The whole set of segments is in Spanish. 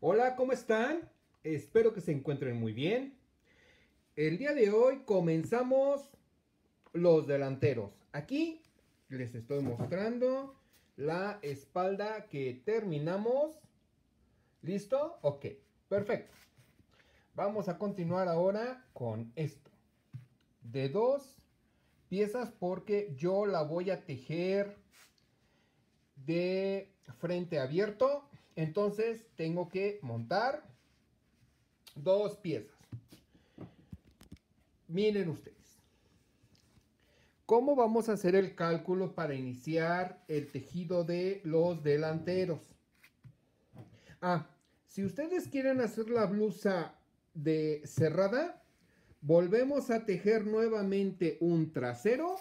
Hola, ¿cómo están? Espero que se encuentren muy bien. El día de hoy comenzamos los delanteros. Aquí les estoy mostrando la espalda que terminamos. ¿Listo? Ok, perfecto. Vamos a continuar ahora con esto. De dos piezas porque yo la voy a tejer de frente abierto entonces tengo que montar dos piezas. Miren ustedes. ¿Cómo vamos a hacer el cálculo para iniciar el tejido de los delanteros? Ah, si ustedes quieren hacer la blusa de cerrada, volvemos a tejer nuevamente un trasero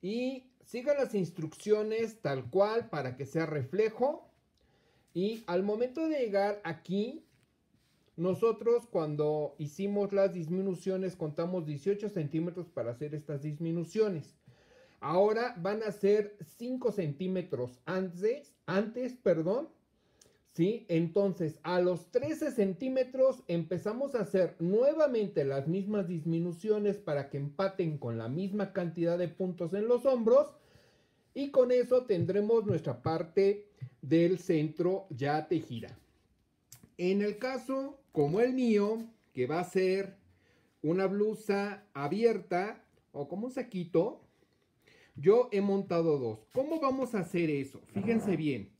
y sigan las instrucciones tal cual para que sea reflejo y al momento de llegar aquí, nosotros cuando hicimos las disminuciones contamos 18 centímetros para hacer estas disminuciones. Ahora van a ser 5 centímetros antes, antes, perdón. ¿Sí? Entonces, a los 13 centímetros empezamos a hacer nuevamente las mismas disminuciones para que empaten con la misma cantidad de puntos en los hombros y con eso tendremos nuestra parte del centro ya tejida. En el caso como el mío, que va a ser una blusa abierta o como un saquito, yo he montado dos. ¿Cómo vamos a hacer eso? Fíjense bien.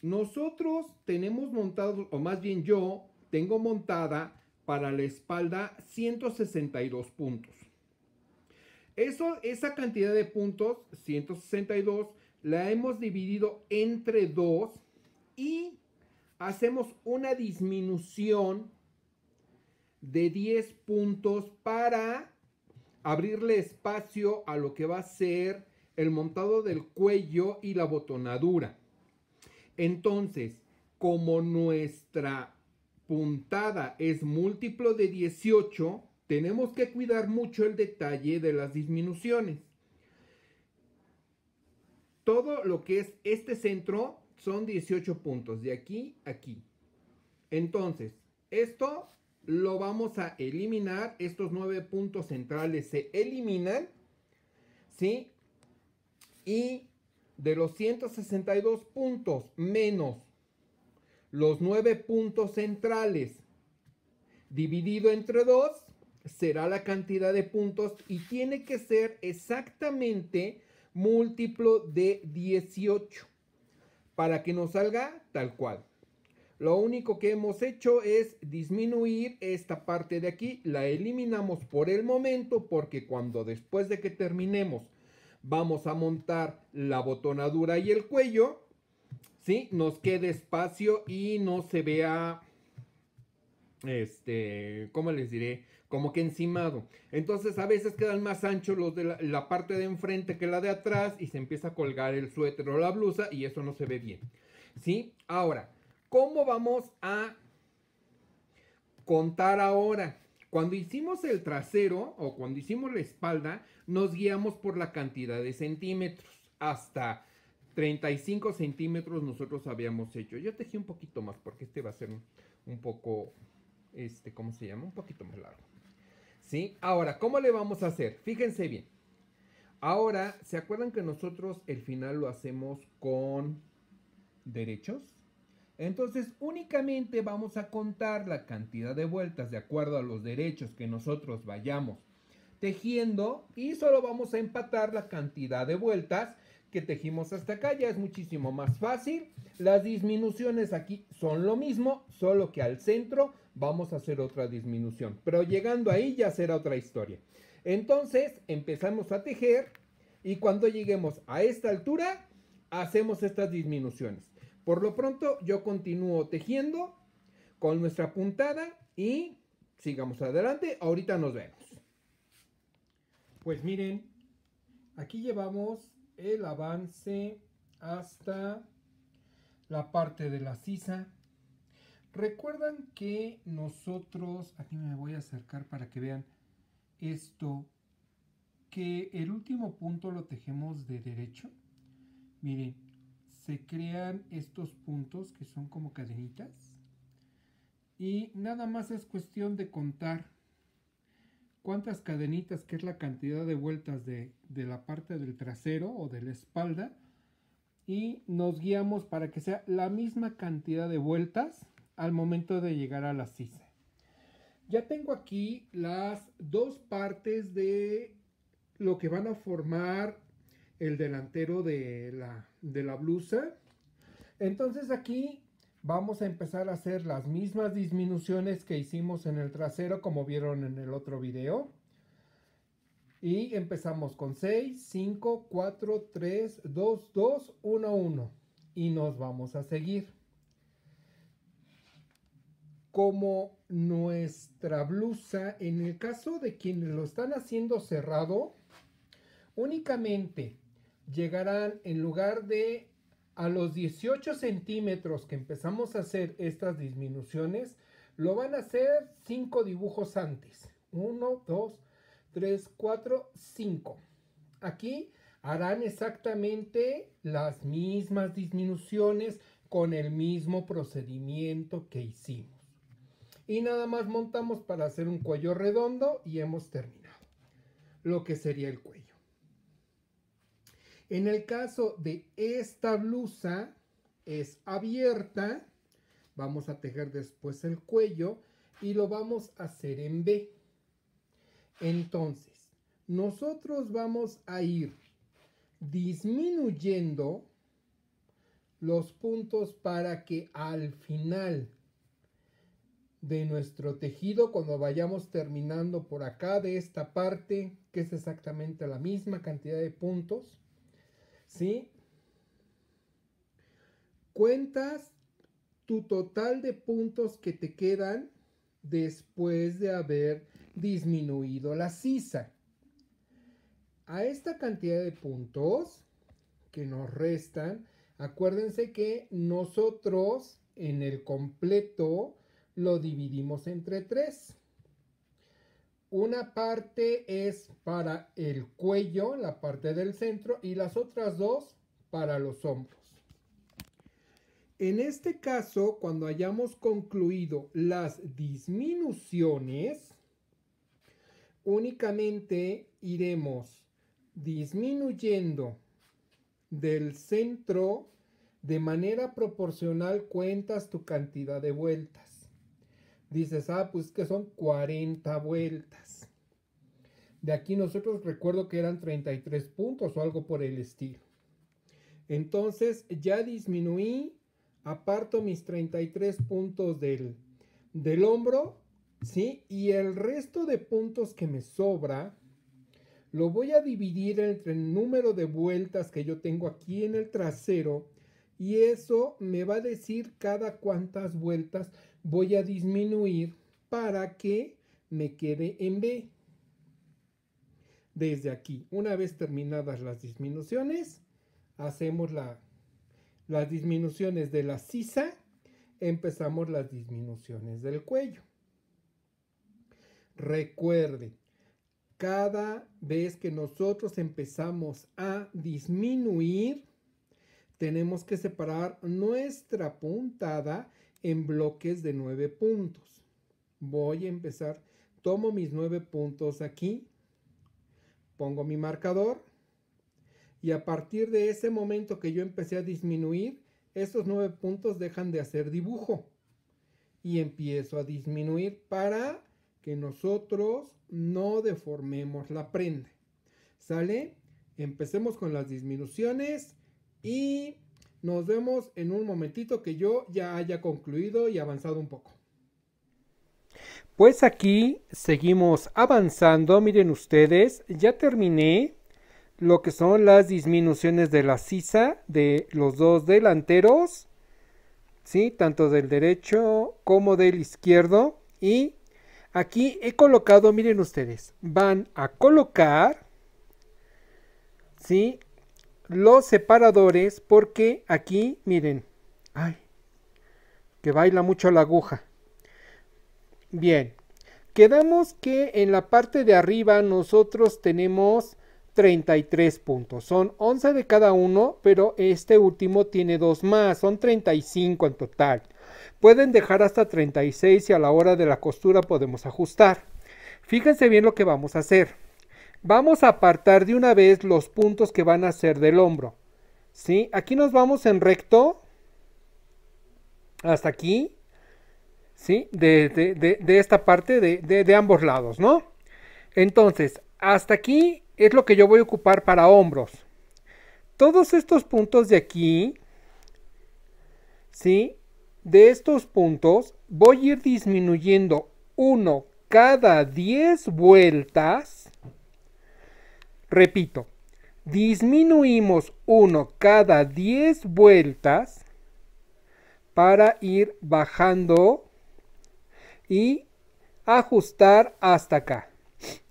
Nosotros tenemos montado, o más bien yo tengo montada para la espalda 162 puntos. Eso, esa cantidad de puntos, 162, la hemos dividido entre 2 y hacemos una disminución de 10 puntos para abrirle espacio a lo que va a ser el montado del cuello y la botonadura. Entonces, como nuestra puntada es múltiplo de 18, tenemos que cuidar mucho el detalle de las disminuciones. Todo lo que es este centro son 18 puntos, de aquí a aquí. Entonces, esto lo vamos a eliminar. Estos 9 puntos centrales se eliminan. ¿Sí? Y de los 162 puntos menos los 9 puntos centrales dividido entre 2, será la cantidad de puntos y tiene que ser exactamente múltiplo de 18 para que nos salga tal cual. Lo único que hemos hecho es disminuir esta parte de aquí, la eliminamos por el momento porque cuando después de que terminemos vamos a montar la botonadura y el cuello, ¿sí? Nos quede espacio y no se vea, este, ¿cómo les diré? como que encimado. Entonces a veces quedan más anchos los de la, parte de enfrente que la de atrás y se empieza a colgar el suéter o la blusa y eso no se ve bien. ¿Sí? Ahora, ¿cómo vamos a contar ahora? Cuando hicimos el trasero o cuando hicimos la espalda, nos guiamos por la cantidad de centímetros. Hasta 35 centímetros nosotros habíamos hecho. Yo tejí un poquito más porque este va a ser un, un poco, este, ¿cómo se llama? Un poquito más largo. Ahora, ¿cómo le vamos a hacer? Fíjense bien. Ahora, ¿se acuerdan que nosotros el final lo hacemos con derechos? Entonces, únicamente vamos a contar la cantidad de vueltas de acuerdo a los derechos que nosotros vayamos tejiendo y solo vamos a empatar la cantidad de vueltas que tejimos hasta acá, ya es muchísimo más fácil. Las disminuciones aquí son lo mismo, solo que al centro vamos a hacer otra disminución. Pero llegando ahí ya será otra historia. Entonces empezamos a tejer y cuando lleguemos a esta altura hacemos estas disminuciones. Por lo pronto yo continúo tejiendo con nuestra puntada y sigamos adelante. Ahorita nos vemos. Pues miren, aquí llevamos el avance hasta la parte de la sisa Recuerdan que nosotros, aquí me voy a acercar para que vean esto, que el último punto lo tejemos de derecho. Miren, se crean estos puntos que son como cadenitas. Y nada más es cuestión de contar cuántas cadenitas, que es la cantidad de vueltas de, de la parte del trasero o de la espalda. Y nos guiamos para que sea la misma cantidad de vueltas al momento de llegar a la sisa. Ya tengo aquí las dos partes de lo que van a formar el delantero de la, de la blusa. Entonces aquí vamos a empezar a hacer las mismas disminuciones que hicimos en el trasero como vieron en el otro video. Y empezamos con 6, 5, 4, 3, 2, 2, 1, 1. Y nos vamos a seguir como nuestra blusa, en el caso de quienes lo están haciendo cerrado, únicamente llegarán en lugar de a los 18 centímetros que empezamos a hacer estas disminuciones, lo van a hacer cinco dibujos antes. 1, 2, 3, 4, 5. Aquí harán exactamente las mismas disminuciones con el mismo procedimiento que hicimos y nada más montamos para hacer un cuello redondo y hemos terminado lo que sería el cuello. En el caso de esta blusa es abierta, vamos a tejer después el cuello y lo vamos a hacer en B. Entonces, nosotros vamos a ir disminuyendo los puntos para que al final de nuestro tejido cuando vayamos terminando por acá de esta parte, que es exactamente la misma cantidad de puntos. ¿Sí? Cuentas tu total de puntos que te quedan después de haber disminuido la sisa. A esta cantidad de puntos que nos restan, acuérdense que nosotros en el completo lo dividimos entre tres. Una parte es para el cuello, la parte del centro, y las otras dos para los hombros. En este caso, cuando hayamos concluido las disminuciones, únicamente iremos disminuyendo del centro de manera proporcional cuentas tu cantidad de vueltas. Dices, ah, pues que son 40 vueltas. De aquí nosotros recuerdo que eran 33 puntos o algo por el estilo. Entonces ya disminuí, aparto mis 33 puntos del, del hombro, ¿sí? Y el resto de puntos que me sobra, lo voy a dividir entre el número de vueltas que yo tengo aquí en el trasero y eso me va a decir cada cuántas vueltas voy a disminuir para que me quede en B. Desde aquí, una vez terminadas las disminuciones, hacemos la, las disminuciones de la sisa, empezamos las disminuciones del cuello. recuerde cada vez que nosotros empezamos a disminuir, tenemos que separar nuestra puntada en bloques de nueve puntos. Voy a empezar, tomo mis nueve puntos aquí, pongo mi marcador y a partir de ese momento que yo empecé a disminuir, estos nueve puntos dejan de hacer dibujo y empiezo a disminuir para que nosotros no deformemos la prenda. ¿Sale? Empecemos con las disminuciones y nos vemos en un momentito que yo ya haya concluido y avanzado un poco. Pues aquí seguimos avanzando. Miren ustedes, ya terminé lo que son las disminuciones de la sisa de los dos delanteros. ¿sí? Tanto del derecho como del izquierdo. Y aquí he colocado, miren ustedes, van a colocar, ¿sí? los separadores porque aquí, miren, ay, que baila mucho la aguja. Bien, quedamos que en la parte de arriba nosotros tenemos 33 puntos. Son 11 de cada uno, pero este último tiene dos más, son 35 en total. Pueden dejar hasta 36 y a la hora de la costura podemos ajustar. Fíjense bien lo que vamos a hacer. Vamos a apartar de una vez los puntos que van a ser del hombro. ¿Sí? Aquí nos vamos en recto. Hasta aquí. ¿Sí? De, esta parte, de ambos lados, ¿no? Entonces, hasta aquí es lo que yo voy a ocupar para hombros. Todos estos puntos de aquí, ¿sí? De estos puntos voy a ir disminuyendo uno cada 10 vueltas Repito, disminuimos uno cada 10 vueltas para ir bajando y ajustar hasta acá.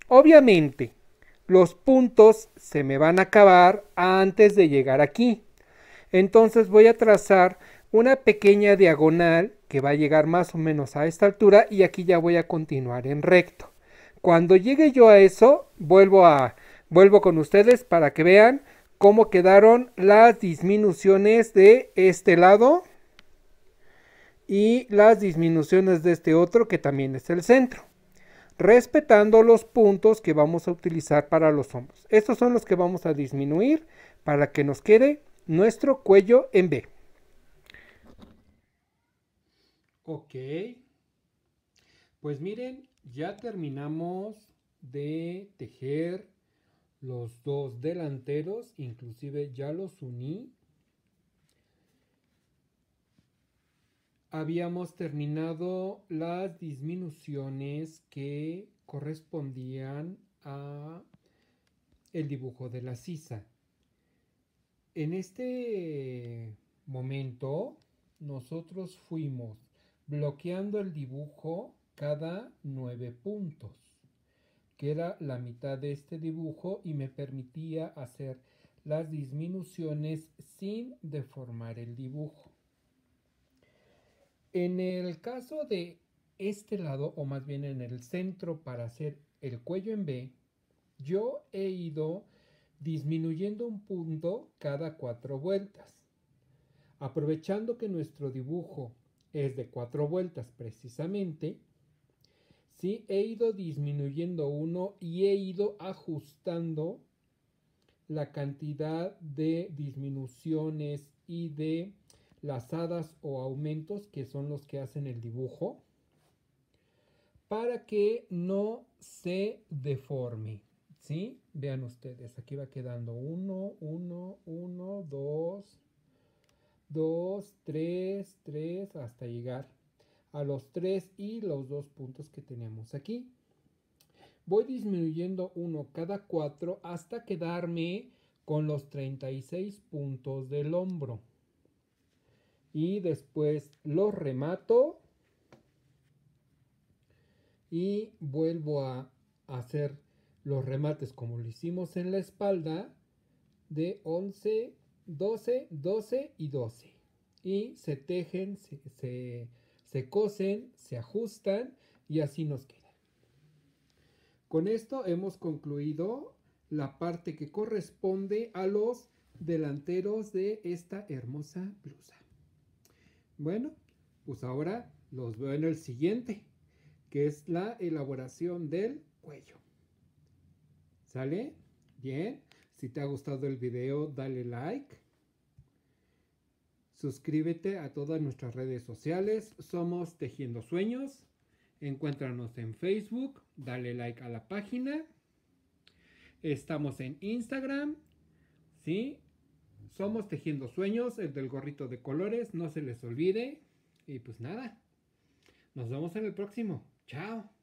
Obviamente, los puntos se me van a acabar antes de llegar aquí. Entonces voy a trazar una pequeña diagonal que va a llegar más o menos a esta altura y aquí ya voy a continuar en recto. Cuando llegue yo a eso, vuelvo a vuelvo con ustedes para que vean cómo quedaron las disminuciones de este lado y las disminuciones de este otro que también es el centro respetando los puntos que vamos a utilizar para los hombros. Estos son los que vamos a disminuir para que nos quede nuestro cuello en B. Ok. Pues miren, ya terminamos de tejer los dos delanteros, inclusive ya los uní. Habíamos terminado las disminuciones que correspondían a el dibujo de la sisa. En este momento nosotros fuimos bloqueando el dibujo cada nueve puntos que era la mitad de este dibujo y me permitía hacer las disminuciones sin deformar el dibujo. En el caso de este lado, o más bien en el centro para hacer el cuello en B, yo he ido disminuyendo un punto cada cuatro vueltas. Aprovechando que nuestro dibujo es de cuatro vueltas precisamente, He ido disminuyendo uno y he ido ajustando la cantidad de disminuciones y de lazadas o aumentos que son los que hacen el dibujo para que no se deforme. ¿Sí? Vean ustedes, aquí va quedando uno, uno, uno, dos, dos, tres, tres, hasta llegar a los 3 y los 2 puntos que tenemos aquí. Voy disminuyendo uno cada 4 hasta quedarme con los 36 puntos del hombro. Y después los remato. Y vuelvo a hacer los remates como lo hicimos en la espalda de 11, 12, 12 y 12. Y se tejen, se se cosen, se ajustan y así nos queda. Con esto hemos concluido la parte que corresponde a los delanteros de esta hermosa blusa. Bueno, pues ahora los veo en el siguiente, que es la elaboración del cuello. ¿Sale? Bien. Si te ha gustado el video, dale like Suscríbete a todas nuestras redes sociales. Somos Tejiendo Sueños. Encuéntranos en Facebook. Dale like a la página. Estamos en Instagram. ¿Sí? Somos Tejiendo Sueños, el del gorrito de colores. No se les olvide. Y pues nada. Nos vemos en el próximo. Chao.